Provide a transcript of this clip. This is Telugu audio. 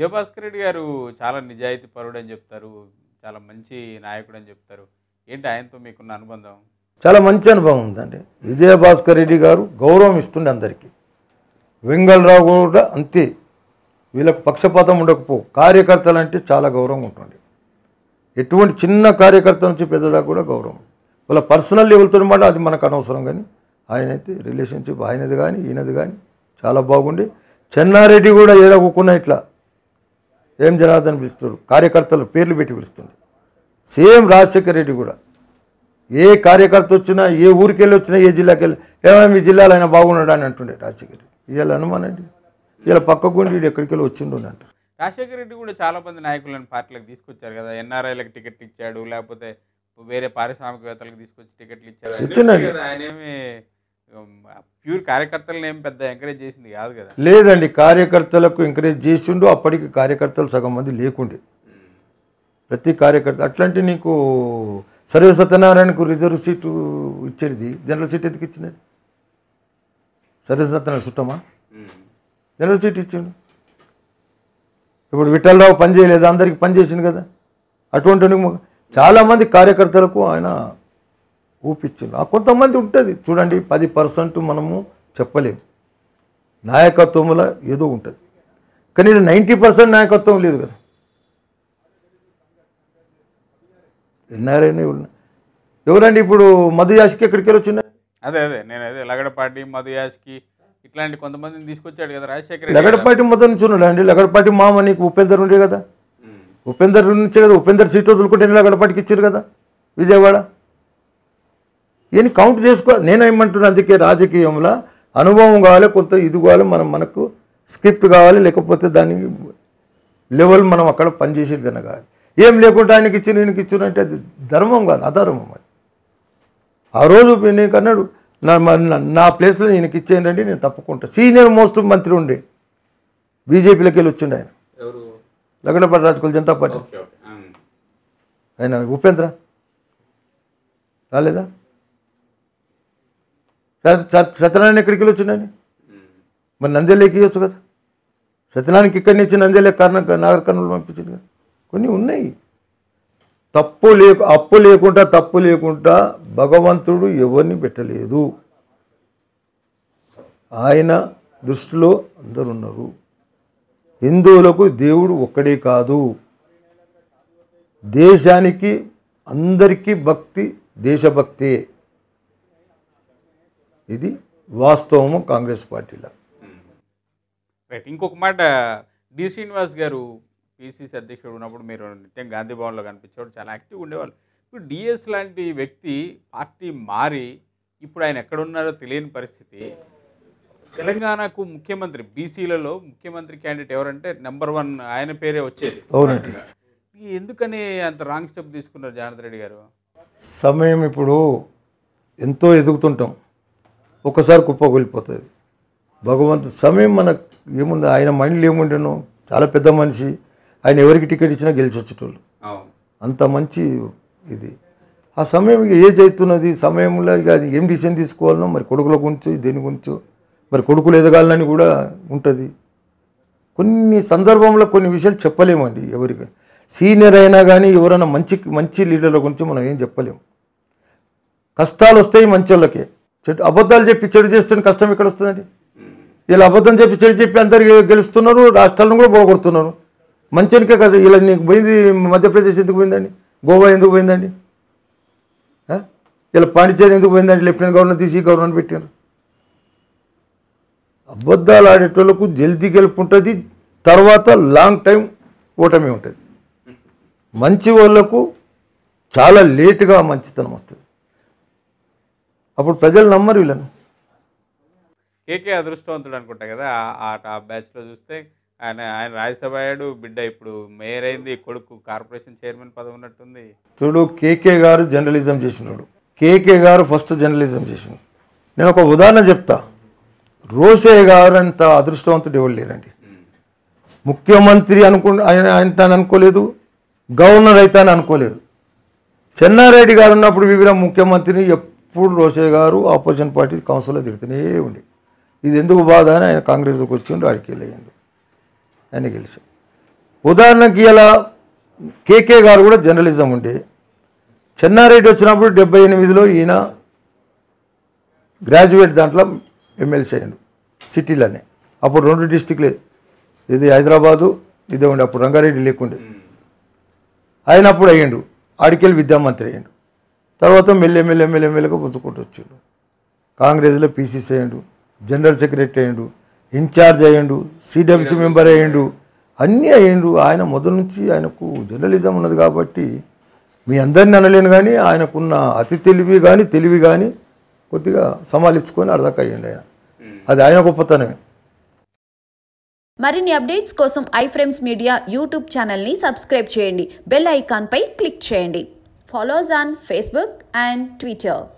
విజయభాస్కర్ రెడ్డి గారు చాలా నిజాయితీ పరుడు అని చెప్తారు చాలా మంచి నాయకుడు అని చెప్తారు ఏంటి ఆయనతో మీకున్న అనుబంధం చాలా మంచి అనుభవం ఉందండి విజయభాస్కర్ రెడ్డి గారు గౌరవం ఇస్తుండే అందరికీ వెంగళరావు కూడా అంతే వీళ్ళకు పక్షపాతం ఉండకపో కార్యకర్తలు అంటే చాలా గౌరవం ఉంటుంది ఎటువంటి చిన్న కార్యకర్త నుంచి పెద్దదాకా కూడా గౌరవం వాళ్ళ పర్సనల్ లెవెల్తో మాట అది మనకు అనవసరం కానీ ఆయన అయితే రిలేషన్షిప్ ఆయనది కానీ ఈయనది కానీ చాలా బాగుండి చెన్నారెడ్డి కూడా ఏడగకుండా ఇట్లా సేమ్ జనార్దన్ పిలుస్తుడు కార్యకర్తలు పేర్లు పెట్టి పిలుస్తుంది సేమ్ రాజశేఖర రెడ్డి కూడా ఏ కార్యకర్త వచ్చినా ఏ ఊరికి వెళ్ళి వచ్చినా ఏ జిల్లాకి వెళ్ళి ఏమైనా మీ జిల్లాలో అయినా బాగున్నాడు అని అంటుండే రాజశేఖర్ రెడ్డి ఇవాళ అనుమానండి ఇలా పక్క గుండి ఎక్కడికి వెళ్ళి వచ్చిండు అంటారు రాజశేఖర రెడ్డి కూడా చాలా మంది నాయకులను పార్టీలకు తీసుకొచ్చారు కదా ఎన్ఆర్ఐలకు టికెట్లు ఇచ్చాడు లేకపోతే వేరే పారిశ్రామికవేత్తలకు తీసుకొచ్చి టికెట్లు ఇచ్చారు ఆయన ఏమి ప్యూర్ కార్యకర్తలను ఏం పెద్ద ఎంకరేజ్ చేసింది కాదు కదా లేదండి కార్యకర్తలకు ఎంకరేజ్ చేసిండు అప్పటికి కార్యకర్తలు సగం మంది లేకుండే ప్రతి కార్యకర్త అట్లాంటి నీకు సర్వే సత్యనారాయణకు రిజర్వ్ సీటు ఇచ్చేది జనరల్ సీట్ ఎందుకు ఇచ్చినది సర్వే సత్యనారాయణ చుట్టమా జనరల్ సీట్ ఇచ్చిండు ఇప్పుడు విఠలరావు పని చేయలేదు అందరికి పని కదా అటువంటి చాలామంది కార్యకర్తలకు ఆయన ఊపిచ్చింది కొంతమంది ఉంటుంది చూడండి పది పర్సెంట్ మనము చెప్పలేము నాయకత్వంలో ఏదో ఉంటుంది కానీ నైంటీ పర్సెంట్ నాయకత్వం లేదు కదా ఎన్ఆర్ఐ ఎవరండి ఇప్పుడు మధు యాష్కి ఎక్కడికి వెళ్ళి అదే అదే నేను అదే లగడపాటి మధు యాష్కి ఇట్లాంటి కొంతమందిని తీసుకొచ్చాడు కదా రాజశేఖర్ లగడపాటి మధు నుంచి ఉన్నాడు లగడపాటి మామ నీకు ఉపేందర్ ఉండే కదా ఉపేందర్ నుంచే కదా ఉపేందర్ సీట్ వదులుకుంటే లగడపాటికి ఇచ్చారు కదా విజయవాడ ఇవన్నీ కౌంట్ చేసుకో ఏమంటున్నాను అందుకే రాజకీయంలో అనుభవం కావాలి కొంత ఇది కావాలి మనం మనకు స్క్రిప్ట్ కావాలి లేకపోతే దాని లెవెల్ మనం అక్కడ పనిచేసేది తినగాలి ఏం లేకుండా ఆయనకి ఇచ్చిన ఈయనకి ఇచ్చిన అంటే అది ధర్మం కాదు అధర్మం అది ఆ రోజు నేను కన్నాడు నా నా ప్లేస్లో ఈయనకి ఇచ్చేయండి నేను తప్పుకుంటా సీనియర్ మోస్ట్ మంత్రి ఉండే బీజేపీలోకి వెళ్ళి వచ్చిండు ఆయన లగ్నపల్లి రాజకీయ జనతా పార్టీ ఆయన ఉపేంద్ర రాలేదా సత్యనారాయణ ఎక్కడికి వెళ్ళి వచ్చిండండి మరి నందేలు ఎక్కియొచ్చు కదా సత్యనారాయణకి ఇక్కడి నుంచి నందేలే కర్ణ నాగర్ కర్నూలు పంపించింది కదా కొన్ని ఉన్నాయి తప్పు లే అప్పు లేకుండా తప్పు లేకుండా భగవంతుడు ఎవరిని పెట్టలేదు ఆయన దృష్టిలో అందరున్నారు హిందువులకు దేవుడు ఒక్కడే కాదు దేశానికి అందరికీ భక్తి దేశభక్తే ఇది వాస్తవము కాంగ్రెస్ పార్టీలో రైట్ ఇంకొక మాట డి శ్రీనివాస్ గారు పిసిసి అధ్యక్షుడు ఉన్నప్పుడు మీరు నిత్యం గాంధీ భవన్లో కనిపించేవాడు చాలా యాక్టివ్ ఉండేవాళ్ళు ఇప్పుడు డిఎస్ లాంటి వ్యక్తి పార్టీ మారి ఇప్పుడు ఆయన ఎక్కడున్నారో తెలియని పరిస్థితి తెలంగాణకు ముఖ్యమంత్రి బీసీలలో ముఖ్యమంత్రి క్యాండిడేట్ ఎవరంటే నెంబర్ వన్ ఆయన పేరే వచ్చేది అవునండి ఎందుకని అంత రాంగ్ స్టెప్ తీసుకున్నారు జానత్ రెడ్డి గారు సమయం ఇప్పుడు ఎంతో ఎదుగుతుంటాం ఒక్కసారి కూలిపోతుంది భగవంతుడు సమయం మన ఏముంది ఆయన మైండ్లో ఏముండేనో చాలా పెద్ద మనిషి ఆయన ఎవరికి టికెట్ ఇచ్చినా గెలిచొచ్చేటోళ్ళు అంత మంచి ఇది ఆ సమయం ఏ అవుతున్నది సమయంలో ఇక అది ఏం డిసిషన్ తీసుకోవాలనో మరి కొడుకుల గురించి దేని గురించో మరి కొడుకులు ఎదగాలని కూడా ఉంటుంది కొన్ని సందర్భంలో కొన్ని విషయాలు చెప్పలేమండి ఎవరికి సీనియర్ అయినా కానీ ఎవరైనా మంచి మంచి లీడర్ల గురించి మనం ఏం చెప్పలేము కష్టాలు వస్తాయి మంచి వాళ్ళకే చెడు అబద్ధాలు చెప్పి చెడు చేస్తున్న కష్టం ఎక్కడ వస్తుందండి వీళ్ళు అబద్ధం చెప్పి చెడు చెప్పి అందరు గెలుస్తున్నారు రాష్ట్రాలను కూడా పోగొడుతున్నారు మంచినికే కదా ఇలా నీకు పోయింది మధ్యప్రదేశ్ ఎందుకు పోయిందండి గోవా ఎందుకు పోయిందండి ఇలా పాండిచేరి ఎందుకు పోయిందండి లెఫ్టినెంట్ గవర్నర్ తీసి గవర్నమెంట్ పెట్టారు అబద్ధాలు ఆడేటోళ్ళకు జల్దీ గెలుపు ఉంటుంది తర్వాత లాంగ్ టైం ఓటమి ఉంటుంది మంచి వాళ్ళకు చాలా లేటుగా మంచితనం వస్తుంది అప్పుడు ప్రజలు నమ్మరు వీళ్ళను కేకే అదృష్టవంతుడు అనుకుంటా కదా ఆ బ్యాచ్లో చూస్తే ఆయన ఆయన రాజ్యసభ అయ్యాడు బిడ్డ ఇప్పుడు మేయర్ అయింది కొడుకు కార్పొరేషన్ చైర్మన్ పదవి ఉన్నట్టుంది చూడు కేకే గారు జర్నలిజం చేసినాడు కేకే గారు ఫస్ట్ జర్నలిజం చేసింది నేను ఒక ఉదాహరణ చెప్తా రోసే గారు అంత అదృష్టవంతుడు ఎవరు లేరండి ముఖ్యమంత్రి అనుకు ఆయన ఆయన అనుకోలేదు గవర్నర్ అయితే అని అనుకోలేదు చెన్నారెడ్డి గారు ఉన్నప్పుడు వివిధ ముఖ్యమంత్రిని ఎప్పుడు రోషయ్య గారు ఆపోజిషన్ పార్టీ కౌన్సిల్లో తిడుతూనే ఉండి ఇది ఎందుకు బాధ అని ఆయన కాంగ్రెస్లోకి వచ్చిండు ఆడికి వెళ్ళేయండు ఆయన గెలిచి ఉదాహరణకి ఇలా కేకే గారు కూడా జర్నలిజం ఉండే చెన్నారెడ్డి వచ్చినప్పుడు డెబ్బై ఎనిమిదిలో ఈయన గ్రాడ్యుయేట్ దాంట్లో ఎమ్మెల్సీ అయ్యాడు సిటీలోనే అప్పుడు రెండు డిస్టిక్లే ఇది హైదరాబాదు ఇదే ఉండే అప్పుడు రంగారెడ్డి లేకుండే ఆయన అప్పుడు అయ్యిండు ఆడికెళ్ళి విద్యామంత్రి అయ్యిండు తర్వాత మెల్లె మెల్లె మెల్లె మెల్లెగా పుంజుకుంటూ వచ్చాడు కాంగ్రెస్లో పీసీసీ అయ్యాడు జనరల్ సెక్రటరీ అయ్యాడు ఇన్ఛార్జ్ అయ్యాడు సిడబ్ల్యూసీ మెంబర్ అయ్యాడు అన్నీ అయ్యాడు ఆయన మొదటి నుంచి ఆయనకు జర్నలిజం ఉన్నది కాబట్టి మీ అందరిని అనలేను కానీ ఆయనకున్న అతి తెలివి కానీ తెలివి కానీ కొద్దిగా సమాలించుకొని అర్థక అయ్యండి ఆయన అది ఆయన గొప్పతనమే మరిన్ని అప్డేట్స్ కోసం ఐ ఫ్రేమ్స్ మీడియా యూట్యూబ్ ఛానల్ని సబ్స్క్రైబ్ చేయండి బెల్ ఐకాన్పై క్లిక్ చేయండి Follow us on Facebook and Twitter.